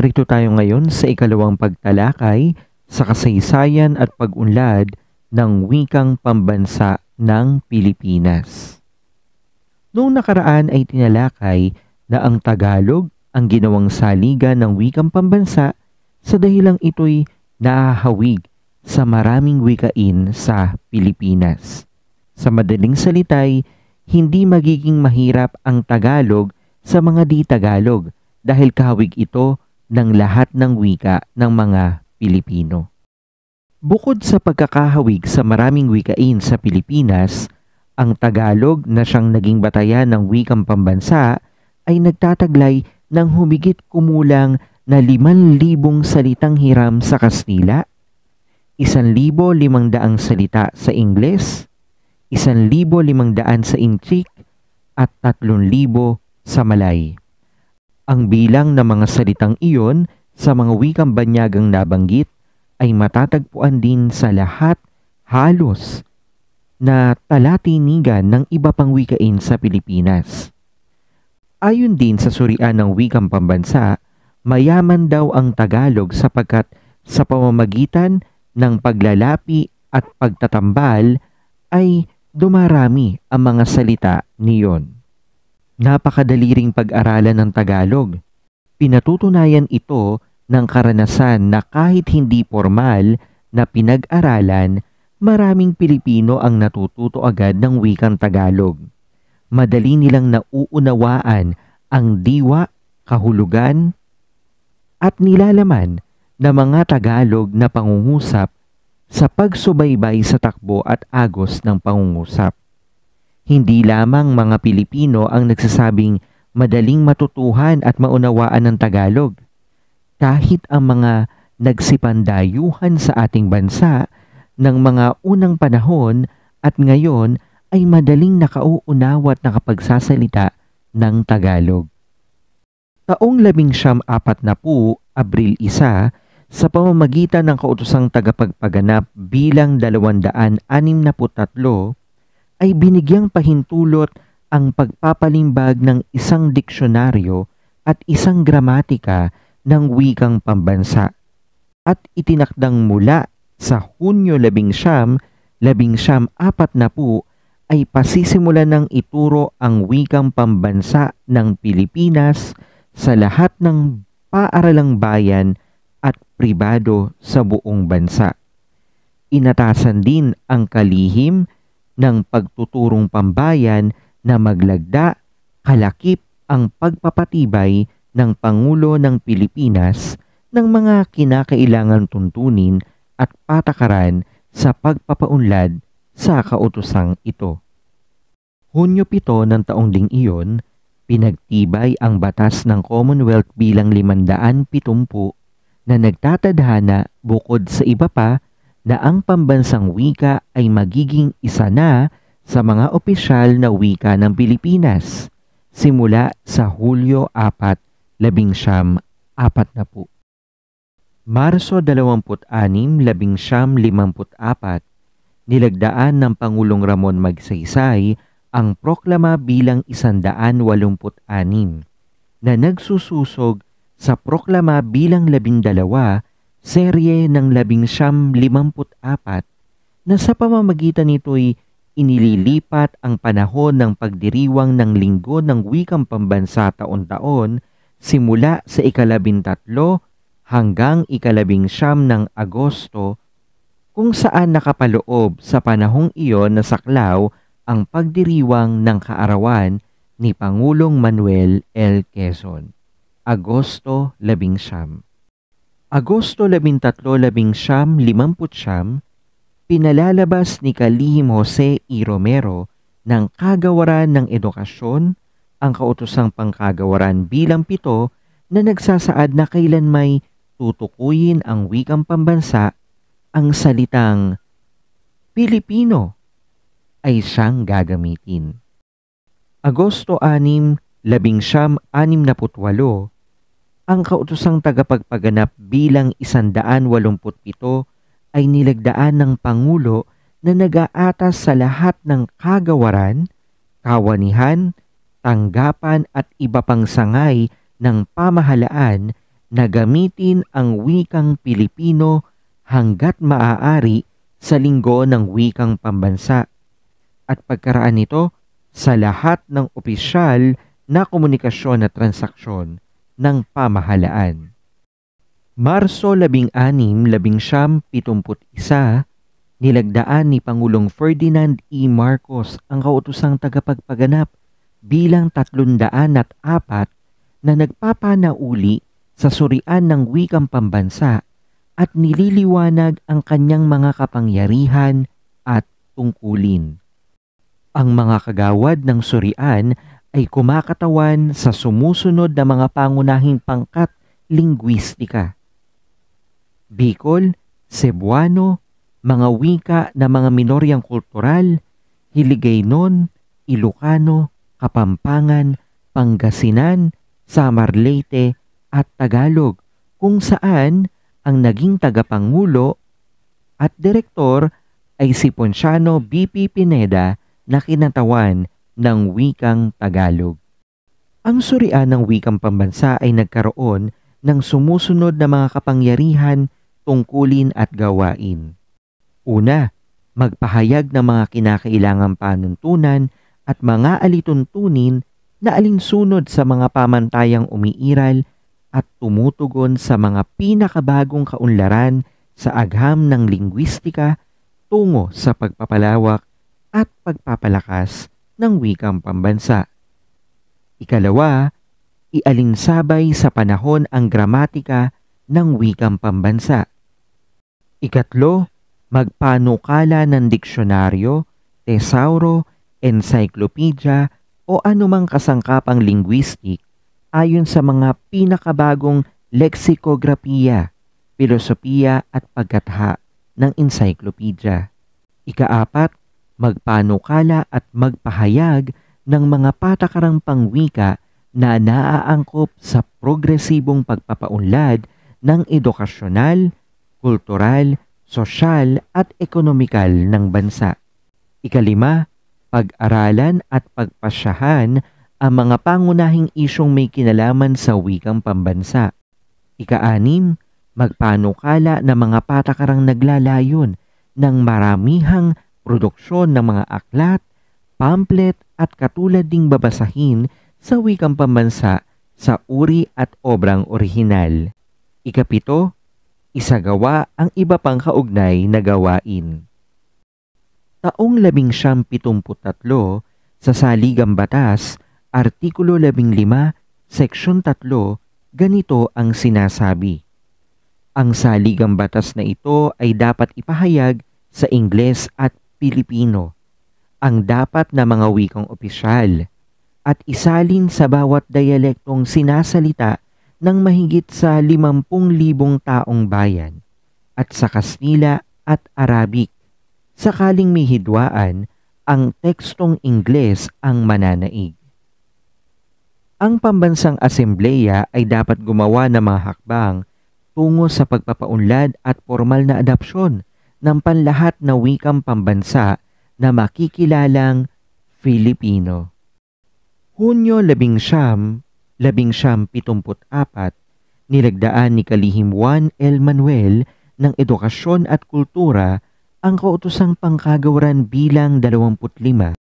Narito tayo ngayon sa ikalawang pagtalakay sa kasaysayan at pag-unlad ng wikang pambansa ng Pilipinas. Noong nakaraan ay tinalakay na ang Tagalog ang ginawang saliga ng wikang pambansa sa dahilang ito'y nahahawig sa maraming wikain sa Pilipinas. Sa madaling salitay, hindi magiging mahirap ang Tagalog sa mga di-Tagalog dahil kahawig ito ng lahat ng wika ng mga Pilipino. Bukod sa pagkakahawig sa maraming wikain sa Pilipinas, ang Tagalog na siyang naging batayan ng wikang pambansa ay nagtataglay ng humigit kumulang na 5,000 salitang hiram sa Kastila, 1,500 salita sa Ingles, 1,500 sa Inchik at 3,000 sa Malay. Ang bilang ng mga salitang iyon sa mga wikang banyagang nabanggit ay matatagpuan din sa lahat halos na talatinigan ng iba pang wikain sa Pilipinas. Ayon din sa surian ng wikang pambansa, mayaman daw ang Tagalog sapagkat sa pamamagitan ng paglalapi at pagtatambal ay dumarami ang mga salita niyon napakadali ring pag-aralan ng Tagalog. Pinatutunayan ito ng karanasan na kahit hindi formal na pinag-aralan, maraming Pilipino ang natututo agad ng wikang Tagalog. Madali nilang nauunawaan ang diwa, kahulugan, at nilalaman na mga Tagalog na pangungusap sa pagsubaybay sa takbo at agos ng pangungusap. Hindi lamang mga Pilipino ang nagsasabing madaling matutuhan at maunawaan ng Tagalog. Kahit ang mga nagsipandayuhan sa ating bansa ng mga unang panahon at ngayon ay madaling nakauunawa at nakapagsasalita ng Tagalog. Taong labing siyam apat na po, Abril 1, sa pamamagitan ng kautosang tagapagpaganap bilang 263 ay binigyang pahintulot ang pagpapalimbag ng isang diksyonaryo at isang gramatika ng wikang pambansa at itinakdang mula sa Hunyo 11, 11 ay pasisimula ng ituro ang wikang pambansa ng Pilipinas sa lahat ng paaralang bayan at pribado sa buong bansa. Inatasan din ang kalihim ng pagtuturong pambayan na maglagda, kalakip ang pagpapatibay ng Pangulo ng Pilipinas ng mga kinakailangan tuntunin at patakaran sa pagpapaunlad sa kautosang ito. Hunyo 7 ng taong ding iyon, pinagtibay ang batas ng Commonwealth bilang 570 na nagtatadhana bukod sa iba pa na ang pambansang wika ay magiging isa na sa mga opisyal na wika ng Pilipinas simula sa Hulyo 4, 1940. Marso 26, 1954, nilagdaan ng Pangulong Ramon Magsaysay ang proklama bilang 186 na nagsususog sa proklama bilang labindalawa serye ng labing siyam limamput apat na sa pamamagitan nito'y inililipat ang panahon ng pagdiriwang ng linggo ng wikang pambansa taon-taon simula sa ikalabintatlo hanggang ikalabing siyam ng Agosto kung saan nakapaloob sa panahong iyon na saklaw ang pagdiriwang ng kaarawan ni Pangulong Manuel L. Quezon. Agosto 19. Agosto 13-1959, pinalalabas ni Kalihim Jose E. Romero ng Kagawaran ng Edukasyon ang kautosang pangkagawaran bilang pito na nagsasaad na kailan may tutukuyin ang wikang pambansa ang salitang Pilipino ay siyang gagamitin. Agosto 6, 1968, ang kautosang tagapagpaganap bilang 187 ay nilagdaan ng Pangulo na nag-aatas sa lahat ng kagawaran, kawanihan, tanggapan at iba pang sangay ng pamahalaan na gamitin ang wikang Pilipino hanggat maaari sa linggo ng wikang pambansa. At pagkaraan nito sa lahat ng opisyal na komunikasyon at transaksyon ng pamahalaan. Marso 16-1771, nilagdaan ni Pangulong Ferdinand E. Marcos ang kautusang tagapagpaganap bilang 304 na nagpapanauli sa surian ng wikang pambansa at nililiwanag ang kanyang mga kapangyarihan at tungkulin. Ang mga kagawad ng surian ay kumakatawan sa sumusunod na mga pangunahing pangkat lingwistika. Bicol, Cebuano, mga wika na mga minoryang kultural, Hiligaynon, Ilocano, Kapampangan, Pangasinan, Samarleyte at Tagalog kung saan ang naging tagapangulo at direktor ay si Ponciano BP Pineda na kinatawan ng wikang Tagalog. Ang surian ng wikang pambansa ay nagkaroon ng sumusunod na mga kapangyarihan, tungkulin at gawain. Una, magpahayag ng mga kinakailangang panuntunan at mga alituntunin na alinsunod sa mga pamantayang umiiral at tumutugon sa mga pinakabagong kaunlaran sa agham ng lingwistika tungo sa pagpapalawak at pagpapalakas ng wikang pambansa. Ikalawa, ialinsabay sa panahon ang gramatika ng wikang pambansa. Ikatlo, magpanukala ng diksyonaryo, tesauro, encyclopedia o anumang kasangkapang linguistik ayon sa mga pinakabagong leksikograpiya, filosofiya at pagkatha ng encyclopedia. Ikaapat, magpanukala at magpahayag ng mga patakarang pangwika na naaangkop sa progresibong pagpapaunlad ng edukasyonal, kultural, sosyal at ekonomikal ng bansa. Ikalima, pag-aralan at pagpasyahan ang mga pangunahing isyong may kinalaman sa wikang pambansa. Ikaanim, magpanukala ng mga patakarang naglalayon ng maramihang produksyon ng mga aklat, pamphlet at katulad ding babasahin sa wikang pambansa sa uri at obrang orihinal. Ikapito, isagawa ang iba pang kaugnay na gawain. Taong 1973, sa Saligang Batas, Artikulo 15, Seksyon 3, ganito ang sinasabi. Ang saligang batas na ito ay dapat ipahayag sa Ingles at Pilipino ang dapat na mga wikang opisyal at isalin sa bawat dayalektong sinasalita ng mahigit sa 50,000 taong bayan at sa Kastila at Arabic. Sakaling may hidwaan, ang tekstong Ingles ang mananaig. Ang pambansang asembleya ay dapat gumawa ng mga hakbang tungo sa pagpapaunlad at formal na adapsyon ng panlahat na wikang pambansa na makikilalang Filipino. Hunyo 19, 1974, nilagdaan ni Kalihim Juan L. Manuel ng Edukasyon at Kultura ang kautosang pangkagawaran bilang 25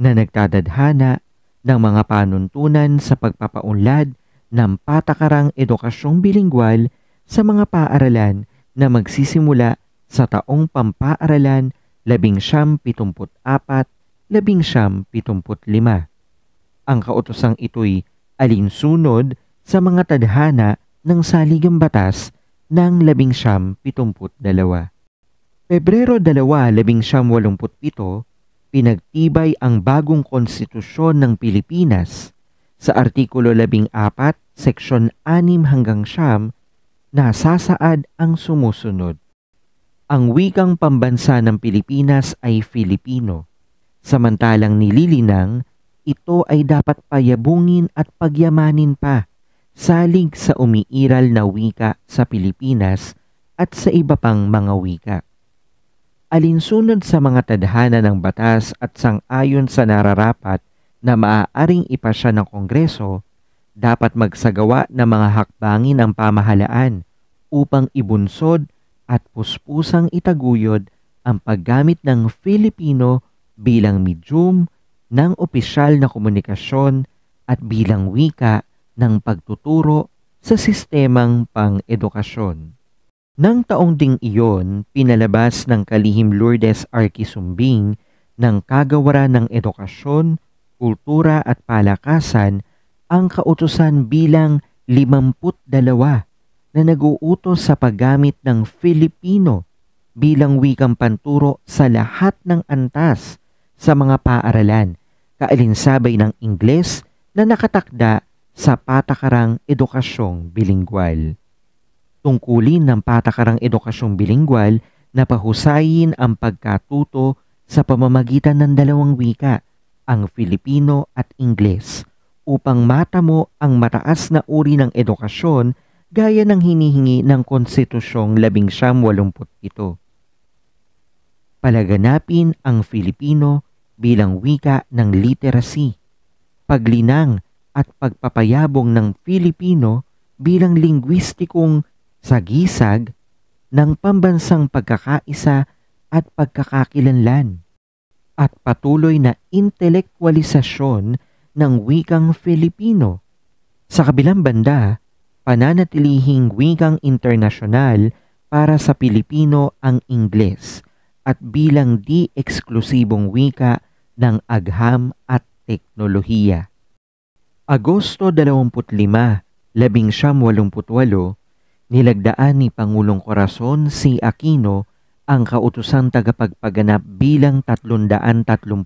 na nagtadadhana ng mga panuntunan sa pagpapaunlad ng patakarang edukasyong bilingwal sa mga paaralan na magsisimula sa taong pampaaralan 1974-1975. Ang kautosang ito'y alinsunod sa mga tadhana ng saligang batas ng 1972. Pebrero 2, 1987, pinagtibay ang bagong konstitusyon ng Pilipinas sa Artikulo 14, Seksyon 6 hanggang 9, nasasaad ang sumusunod ang wikang pambansa ng Pilipinas ay Filipino, samantalang nililinang ito ay dapat payabungin at pagyamanin pa, salig sa umiiral na wika sa Pilipinas at sa iba pang mga wika. Alinsunod sa mga tadhana ng batas at sangayon sa nararapat na maaaring ipasya ng Kongreso, dapat magsagawa ng mga hakbangin ang pamahalaan upang ibunsod at puspusang itaguyod ang paggamit ng Filipino bilang medium ng opisyal na komunikasyon at bilang wika ng pagtuturo sa sistemang pang-edukasyon. Nang taong ding iyon, pinalabas ng kalihim Lourdes Arquizumbing ng Kagawara ng Edukasyon, Kultura at Palakasan ang kautusan bilang 52 na naguutos sa paggamit ng Filipino bilang wikang panturo sa lahat ng antas sa mga paaralan, kaalinsabay ng Ingles na nakatakda sa patakarang edukasyong bilingwal. Tungkulin ng patakarang edukasyong bilingwal na pahusayin ang pagkatuto sa pamamagitan ng dalawang wika, ang Filipino at Ingles, upang matamo ang mataas na uri ng edukasyon gaya ng hinihingi ng Konstitusyong 1987. Palaganapin ang Filipino bilang wika ng literacy, paglinang at pagpapayabong ng Filipino bilang lingwistikong sagisag ng pambansang pagkakaisa at pagkakakilanlan at patuloy na intelektualisasyon ng wikang Filipino. Sa kabilang banda, pananatilihing wikang internasyonal para sa Pilipino ang Ingles at bilang di eksklusibong wika ng agham at teknolohiya. Agosto 25, 1988, nilagdaan ni Pangulong Corazon si Aquino ang kautusang tagapagpaganap bilang 335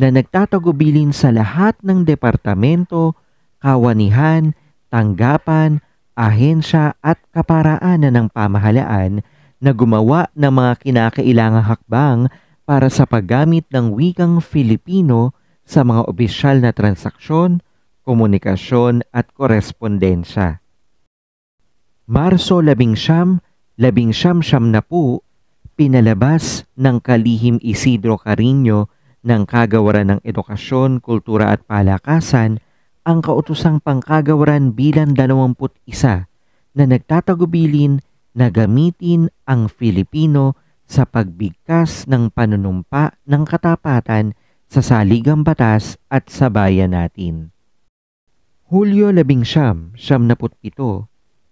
na nagtatagubilin sa lahat ng departamento, kawanihan, tanggapan, ahensya at kaparaanan ng pamahalaan na gumawa ng mga kinakailangang hakbang para sa paggamit ng wikang Filipino sa mga opisyal na transaksyon, komunikasyon at korespondensya. Marso 11, 1970 na po, pinalabas ng kalihim Isidro Carino ng Kagawaran ng Edukasyon, Kultura at Palakasan ang kautosang pangkagawaran bilang 21 na nagtatagubilin na gamitin ang Filipino sa pagbigkas ng panunumpa ng katapatan sa saligang batas at sa bayan natin. Hulyo 19, 17,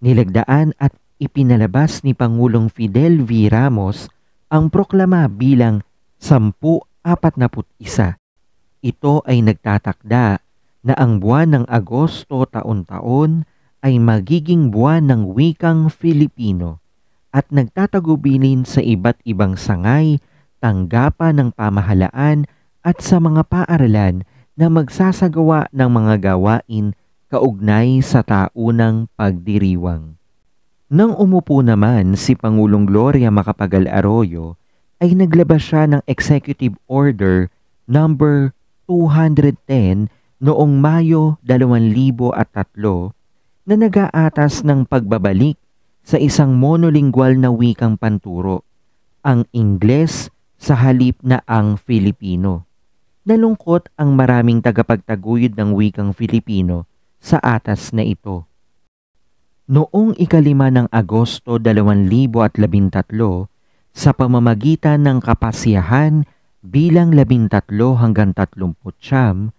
nilagdaan at ipinalabas ni Pangulong Fidel V. Ramos ang proklama bilang 1041. Ito ay nagtatakda na ang buwan ng Agosto taon-taon ay magiging buwan ng wikang Filipino at nagtatagubilin sa iba't ibang sangay, tanggapan ng pamahalaan at sa mga paaralan na magsasagawa ng mga gawain kaugnay sa taunang pagdiriwang. Nang umupo naman si Pangulong Gloria Macapagal Arroyo, ay naglabas siya ng Executive Order number no. 210 noong Mayo 2003 na nag-aatas ng pagbabalik sa isang monolingual na wikang panturo, ang Ingles sa halip na ang Filipino. Nalungkot ang maraming tagapagtaguyod ng wikang Filipino sa atas na ito. Noong ikalima ng Agosto 2013, sa pamamagitan ng kapasyahan bilang labintatlo hanggang tatlumputsyam,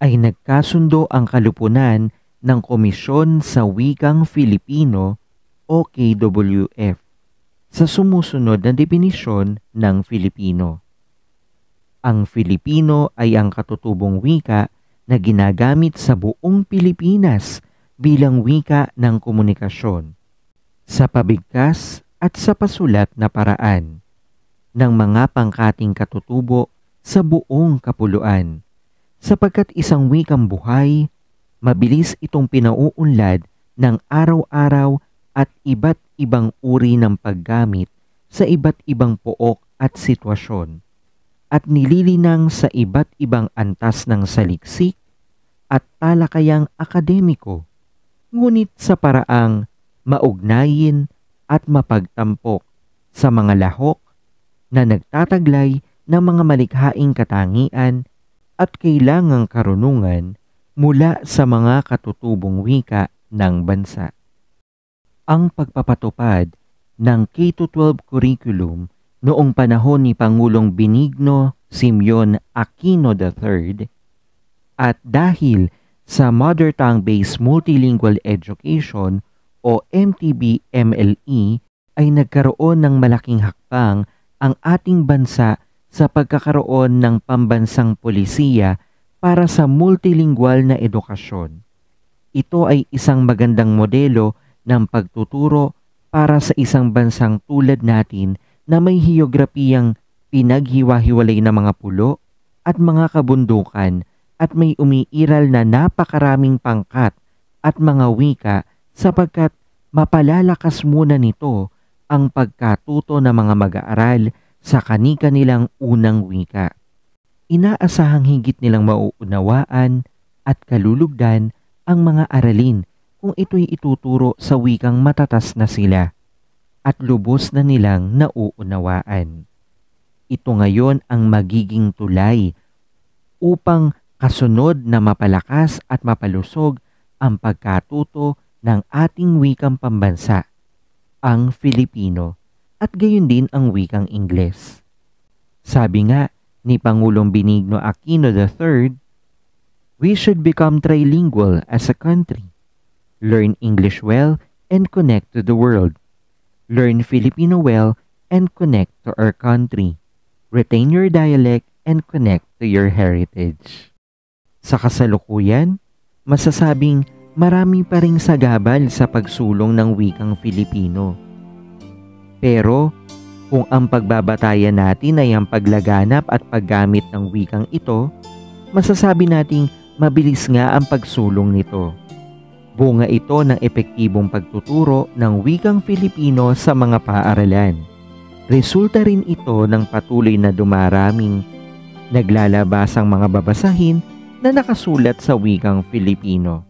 ay nagkasundo ang kalupunan ng Komisyon sa Wikang Filipino o KWF sa sumusunod na definisyon ng Filipino. Ang Filipino ay ang katutubong wika na ginagamit sa buong Pilipinas bilang wika ng komunikasyon sa pabigkas at sa pasulat na paraan ng mga pangkating katutubo sa buong kapuluan sapagkat isang wikang buhay, mabilis itong pinauunlad ng araw-araw at iba't ibang uri ng paggamit sa iba't ibang pook at sitwasyon at nililinang sa iba't ibang antas ng saliksik at talakayang akademiko, ngunit sa paraang maugnayin at mapagtampok sa mga lahok na nagtataglay ng mga malikhaing katangian at kailangang karunungan mula sa mga katutubong wika ng bansa. Ang pagpapatupad ng K-12 curriculum noong panahon ni Pangulong Benigno Simeon Aquino III at dahil sa Mother Tongue-Based Multilingual Education o MTB-MLE ay nagkaroon ng malaking hakbang ang ating bansa sa pagkakaroon ng pambansang polisiya para sa multilingual na edukasyon. Ito ay isang magandang modelo ng pagtuturo para sa isang bansang tulad natin na may hiyograpiyang pinaghiwa-hiwalay na mga pulo at mga kabundukan at may umiiral na napakaraming pangkat at mga wika sapagkat mapalalakas muna nito ang pagkatuto ng mga mag-aaral sa kani-kanilang unang wika. Inaasahang higit nilang mauunawaan at kalulugdan ang mga aralin kung ito'y ituturo sa wikang matatas na sila at lubos na nilang nauunawaan. Ito ngayon ang magiging tulay upang kasunod na mapalakas at mapalusog ang pagkatuto ng ating wikang pambansa, ang Filipino at gayon din ang wikang Ingles. Sabi nga ni Pangulong Benigno Aquino III, We should become trilingual as a country. Learn English well and connect to the world. Learn Filipino well and connect to our country. Retain your dialect and connect to your heritage. Sa kasalukuyan, masasabing marami pa ring sagabal sa pagsulong ng wikang Filipino pero kung ang pagbabatayan natin ay ang paglaganap at paggamit ng wikang ito, masasabi nating mabilis nga ang pagsulong nito. Bunga ito ng epektibong pagtuturo ng wikang Filipino sa mga paaralan. Resulta rin ito ng patuloy na dumaraming naglalabas ang mga babasahin na nakasulat sa wikang Filipino.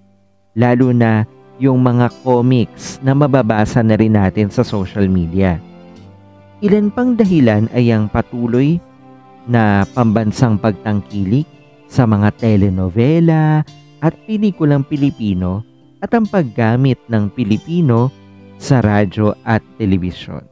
Lalo na yung mga comics na mababasa na rin natin sa social media. Ilan pang dahilan ay ang patuloy na pambansang pagtangkilik sa mga telenovela at pelikulang Pilipino at ang paggamit ng Pilipino sa radyo at telebisyon.